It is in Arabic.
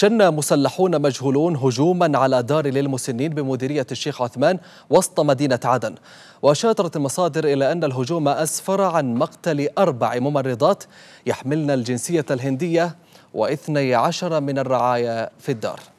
شن مسلحون مجهولون هجوما على دار للمسنين بمديرية الشيخ عثمان وسط مدينة عدن وأشارت المصادر إلى أن الهجوم أسفر عن مقتل أربع ممرضات يحملن الجنسية الهندية واثني عشر من الرعايا في الدار